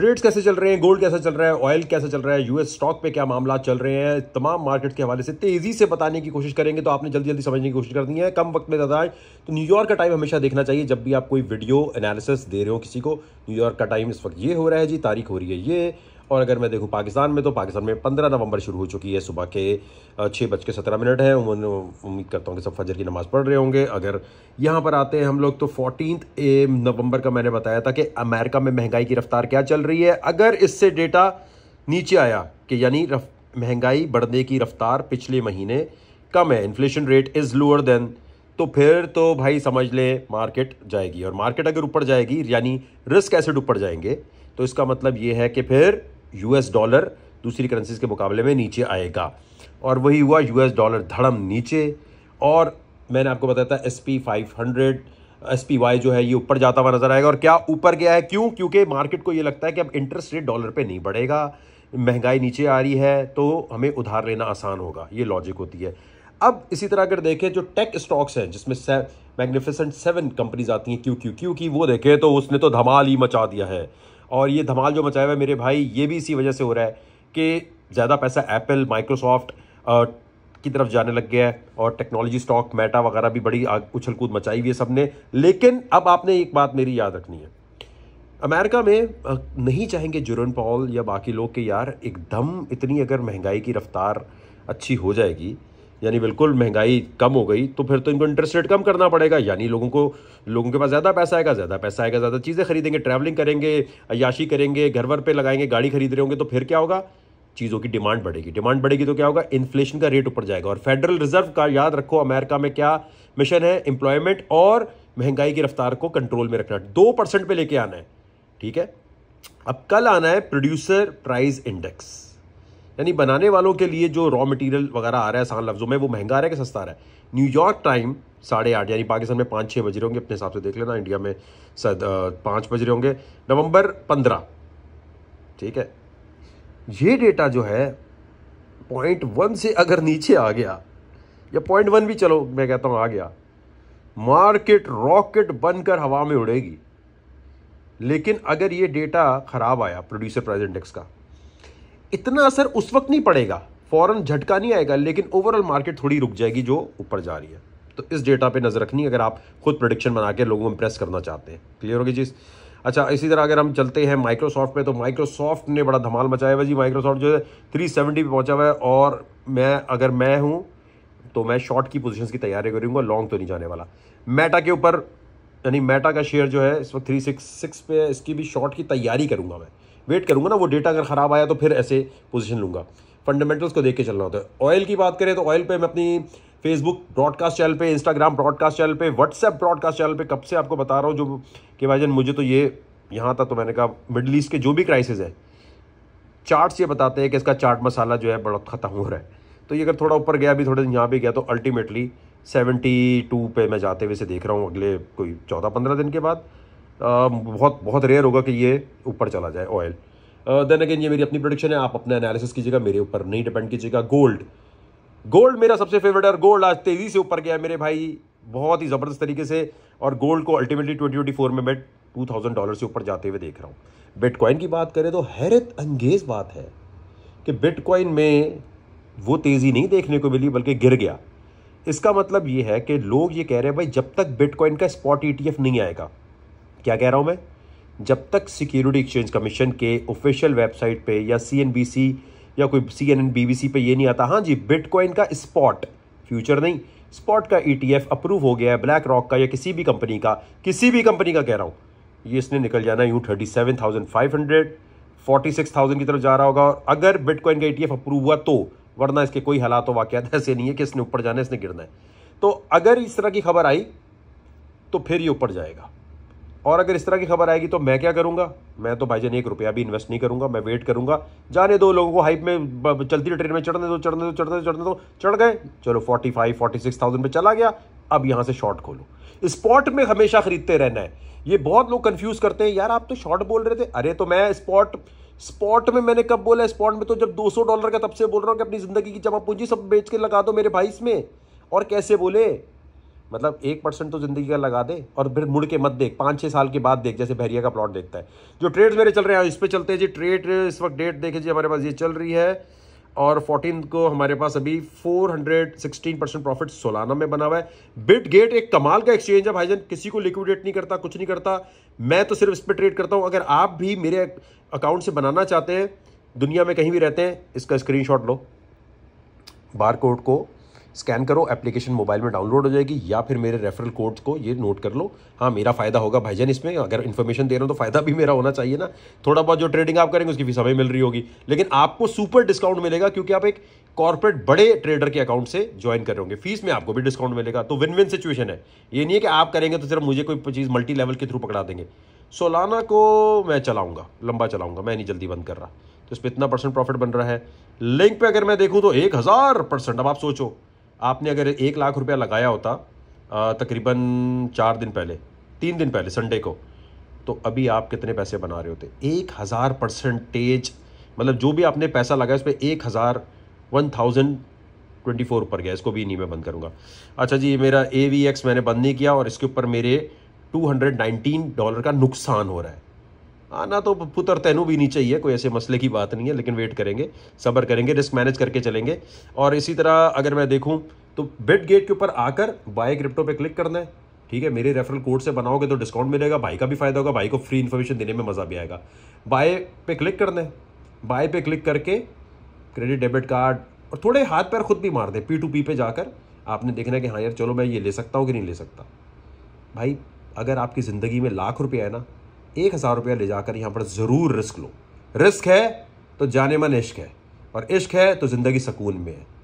trades कैसे चल रहे हैं गोल्ड कैसा चल रहा है ऑयल कैसा चल रहा है यूएस स्टॉक पे क्या मामला चल रहे हैं तमाम मार्केट के हवाले से तेज़ी से बताने की कोशिश करेंगे तो आपने जल्दी जल्दी समझने की कोशिश कर दी है कम वक्त में ज़्यादा तो न्यूयॉर्क का टाइम हमेशा देखना चाहिए जब भी आप कोई वीडियो एनालिसिस दे रहे हो किसी को न्यूयॉर्क का टाइम इस वक्त ये हो रहा है जी तारीख हो रही है ये और अगर मैं देखूँ पाकिस्तान में तो पाकिस्तान में पंद्रह नवंबर शुरू हो चुकी है सुबह के छः बज के सत्रह मिनट है उम्मीद करता हूँ कि सब फजर की नमाज़ पढ़ रहे होंगे अगर यहाँ पर आते हैं हम लोग तो फोर्टीन नवंबर का मैंने बताया था कि अमेरिका में महंगाई की रफ्तार क्या चल रही है अगर इससे डेटा नीचे आया कि यानी महंगाई बढ़ने की रफ्तार पिछले महीने कम है inflation rate is lower than तो फिर तो भाई समझ लें मार्केट जाएगी और मार्केट अगर ऊपर जाएगी यानी रिस्क एसेड ऊपर जाएंगे तो इसका मतलब ये है कि फिर यूएस डॉलर दूसरी करेंसीज के मुकाबले में नीचे आएगा और वही हुआ यूएस डॉलर धड़म नीचे और मैंने आपको बताया था S P five hundred S P Y जो है ये ऊपर जाता हुआ नजर आएगा और क्या ऊपर गया है क्यों क्योंकि मार्केट को ये लगता है कि अब इंटरेस्ट रेट डॉलर पे नहीं बढ़ेगा महंगाई नीचे आ रही है तो हमें उधार लेना आसान होगा ये लॉजिक होती है अब इसी तरह अगर देखें जो टेक स्टॉक्स हैं जिसमें से, मैग्निफिसेंट सेवन कंपनीज आती हैं क्यों क्यों क्योंकि वो देखें तो उसने तो धमाल ही मचा दिया है और ये धमाल जो मचाया हुआ है मेरे भाई ये भी इसी वजह से हो रहा है कि ज़्यादा पैसा एप्पल माइक्रोसॉफ्ट की तरफ जाने लग गया है और टेक्नोलॉजी स्टॉक मेटा वगैरह भी बड़ी उछल कूद मचाई हुई है सब ने लेकिन अब आपने एक बात मेरी याद रखनी है अमेरिका में नहीं चाहेंगे जुरन पॉल या बाकी लोग के यार एकदम इतनी अगर महंगाई की रफ्तार अच्छी हो जाएगी यानी बिल्कुल महंगाई कम हो गई तो फिर तो इनको इंटरेस्ट रेट कम करना पड़ेगा यानी लोगों को लोगों के पास ज़्यादा पैसा आएगा ज़्यादा पैसा आएगा ज़्यादा चीज़ें खरीदेंगे ट्रैवलिंग करेंगे अयाशी करेंगे घर वर पर लगाएंगे गाड़ी खरीद रहे होंगे तो फिर क्या होगा चीज़ों की डिमांड बढ़ेगी डिमांड बढ़ेगी तो क्या होगा इन्फ्लेशन का रेट ऊपर जाएगा और फेडरल रिजर्व का याद रखो अमेरिका में क्या मिशन है एम्प्लॉयमेंट और महंगाई की रफ्तार को कंट्रोल में रखना दो परसेंट पर लेके आना है ठीक है अब कल आना है प्रोड्यूसर प्राइस इंडेक्स यानी बनाने वालों के लिए जो रॉ मटेरियल वगैरह आ रहा है आसान लफ्ज़ों में वो महंगा आ रहा है कि सस्ता आ रहा है न्यूयॉर्क टाइम साढ़े आठ यानी पाकिस्तान में पाँच छः बज रहे होंगे अपने हिसाब से देख लेना इंडिया में पाँच बज रहे होंगे नवंबर पंद्रह ठीक है ये डेटा जो है पॉइंट वन से अगर नीचे आ गया या पॉइंट वन भी चलो मैं कहता हूँ आ गया मार्केट रॉकेट बनकर हवा में उड़ेगी लेकिन अगर ये डेटा ख़राब आया प्रोड्यूसर प्राइस इंडेक्स का इतना असर उस वक्त नहीं पड़ेगा फ़ौरन झटका नहीं आएगा लेकिन ओवरऑल मार्केट थोड़ी रुक जाएगी जो ऊपर जा रही है तो इस डेटा पे नज़र रखनी अगर आप खुद प्रोडिक्शन बना के लोगों को इम्प्रेस करना चाहते हैं क्लियर होगी चीज़ अच्छा इसी तरह अगर हम चलते हैं माइक्रोसॉफ्ट पे तो माइक्रोसॉफ्ट ने बड़ा धमाल मचाया हुआ जी माइक्रोसॉफ्ट जो है थ्री सेवेंटी पर पहुँचा हुआ है और मैं अगर मैं हूँ तो मैं शॉर्ट की पोजिशन की तैयारी करूँगा लॉन्ग तो नहीं जाने वाला मेटा के ऊपर यानी मेटा का शेयर जो है इस वक्त थ्री सिक्स सिक्स पे इसकी भी शॉर्ट की तैयारी करूँगा मैं वेट करूँगा ना वो डेटा अगर ख़राब आया तो फिर ऐसे पोजीशन लूँगा फंडामेंटल्स को देख के चलना होता है ऑयल की बात करें तो ऑयल पे मैं अपनी फेसबुक ब्रॉडकास्ट चैनल पे इंस्टाग्राम ब्रॉडकास्ट चैनल पे व्हाट्सएप ब्रॉडकास्ट चैनल पर कब से आपको बता रहा हूँ जो कि जान मुझे तो ये यहाँ था तो मैंने कहा मिडल ईस्ट के जो भी क्राइसिस है चार्ट्स ये बताते हैं कि इसका चाट मसाला जो है बड़ा ख़त्म हो रहा है तो ये अगर थोड़ा ऊपर गया भी थोड़े यहाँ भी गया तो अल्टीमेटली सेवेंटी टू पर मैं जाते हुए से देख रहा हूँ अगले कोई चौदह पंद्रह दिन के बाद बहुत बहुत रेयर होगा कि ये ऊपर चला जाए ऑयल देन अगेन ये मेरी अपनी प्रोडिक्शन है आप अपने एनालिसिस कीजिएगा मेरे ऊपर नहीं डिपेंड कीजिएगा गोल्ड गोल्ड मेरा सबसे फेवरेट है गोल्ड आज तेज़ी से ऊपर गया है मेरे भाई बहुत ही ज़बरदस्त तरीके से और गोल्ड को अल्टीमेटली ट्वेंटी ट्वेंटी फोर में मैं टू थाउजेंड डॉलर से ऊपर जाते हुए देख रहा हूँ बिटकॉइन की बात करें तो हैरत अंगेज बात है कि बिटकॉइन में वो तेज़ी नहीं देखने को मिली बल्कि गिर गया इसका मतलब ये है कि लोग ये कह रहे हैं भाई जब तक बिटकॉइन का स्पॉट ईटीएफ e नहीं आएगा क्या कह रहा हूँ मैं जब तक सिक्योरिटी एक्सचेंज कमीशन के ऑफिशियल वेबसाइट पे या सी या कोई सी एन पे ये नहीं आता हाँ जी बिटकॉइन का स्पॉट फ्यूचर नहीं स्पॉट का ई e अप्रूव हो गया है ब्लैक रॉक का या किसी भी कंपनी का किसी भी कंपनी का कह रहा हूँ ये इसने निकल जाना यूँ thirty seven thousand five hundred six thousand की तरफ जा रहा होगा और अगर बिटकॉइन का ई e अप्रूव हुआ तो वरना इसके कोई हालात तो वाक़ ऐसे नहीं है कि इसने ऊपर जाना है इसने गिरना है तो अगर इस तरह की खबर आई तो फिर ये ऊपर जाएगा और अगर इस तरह की खबर आएगी तो मैं क्या करूंगा मैं तो भाईजान एक रुपया भी इन्वेस्ट नहीं करूंगा मैं वेट करूंगा जाने दो लोगों को हाइप में चलती ट्रेन में चढ़ने दो चढ़ने दो चढ़ने दो चढ़ने दो चढ़ गए चलो forty five forty six thousand पर चला गया अब यहां से शॉर्ट खोलो स्पॉट में हमेशा खरीदते रहना है ये बहुत लोग कन्फ्यूज़ करते हैं यार आप तो शॉर्ट बोल रहे थे अरे तो मैं स्पॉट स्पॉट में मैंने कब बोला स्पॉट में तो जब 200 डॉलर का तब से बोल रहा हूँ कि अपनी ज़िंदगी की जमा पूंजी सब बेच के लगा दो मेरे भाई इसमें और कैसे बोले मतलब एक परसेंट तो ज़िंदगी का लगा दे और फिर मुड़ के मत देख पाँच छः साल के बाद देख जैसे भैरिया का प्लॉट देखता है जो ट्रेड मेरे चल रहे हैं इस पर चलते हैं जी ट्रेड इस वक्त डेट देखे जी हमारे पास ये चल रही है और फोर्टीन को हमारे पास अभी 416 परसेंट प्रॉफिट सोलाना में बना हुआ है बिट गेट एक कमाल का एक्सचेंज है भाईजन किसी को लिक्विडेट नहीं करता कुछ नहीं करता मैं तो सिर्फ इस पर ट्रेड करता हूं अगर आप भी मेरे अकाउंट से बनाना चाहते हैं दुनिया में कहीं भी रहते हैं इसका स्क्रीनशॉट लो बार कोड को स्कैन करो एप्लीकेशन मोबाइल में डाउनलोड हो जाएगी या फिर मेरे रेफरल कोड को ये नोट कर लो हाँ मेरा फ़ायदा होगा भाईजान इसमें अगर इन्फॉर्मेशन दे रहा हूँ तो फ़ायदा भी मेरा होना चाहिए ना थोड़ा बहुत जो ट्रेडिंग आप करेंगे उसकी फीस हमें मिल रही होगी लेकिन आपको सुपर डिस्काउंट मिलेगा क्योंकि आप एक कॉर्पोरेट बड़े ट्रेडर के अकाउंट से ज्वाइन कर रहे होंगे फीस में आपको भी डिस्काउंट मिलेगा तो विन विन सिचुएशन है ये नहीं है कि आप करेंगे तो सिर्फ मुझे कोई चीज़ मल्टी लेवल के थ्रू पकड़ा देंगे सोलाना को मैं चलाऊंगा लंबा चलाऊंगा मैं नहीं जल्दी बंद कर रहा तो इस पर इतना परसेंट प्रॉफिट बन रहा है लिंक पे अगर मैं देखूं तो एक हज़ार परसेंट अब आप सोचो आपने अगर एक लाख रुपया लगाया होता तकरीबन चार दिन पहले तीन दिन पहले संडे को तो अभी आप कितने पैसे बना रहे होते एक हज़ार परसेंटेज मतलब जो भी आपने पैसा लगाया उस पर एक हज़ार वन थाउजेंड ट्वेंटी फोर ऊपर गया इसको भी नहीं मैं बंद करूँगा अच्छा जी मेरा ए वी एक्स मैंने बंद नहीं किया और इसके ऊपर मेरे टू हंड्रेड नाइनटीन डॉलर का नुकसान हो रहा है आना हाँ, तो पुत्र तैनू भी नहीं चाहिए कोई ऐसे मसले की बात नहीं है लेकिन वेट करेंगे सब्र करेंगे रिस्क मैनेज करके चलेंगे और इसी तरह अगर मैं देखूं तो बिट गेट के ऊपर आकर बाय क्रिप्टो पे क्लिक करना है ठीक है मेरे रेफरल कोड से बनाओगे तो डिस्काउंट मिलेगा भाई का भी फायदा होगा भाई को फ्री इन्फॉर्मेशन देने में मज़ा भी आएगा बाय पे क्लिक करना है बाय पे क्लिक करके क्रेडिट डेबिट कार्ड और थोड़े हाथ पैर खुद भी मार दें पी टू पी पे जाकर आपने देखना है कि हाँ यार चलो मैं ये ले सकता हूँ कि नहीं ले सकता भाई अगर आपकी ज़िंदगी में लाख रुपये है ना एक हज़ार रुपया ले जाकर यहाँ पर ज़रूर रिस्क लो रिस्क है तो जाने मन इश्क है और इश्क है तो ज़िंदगी सकून में है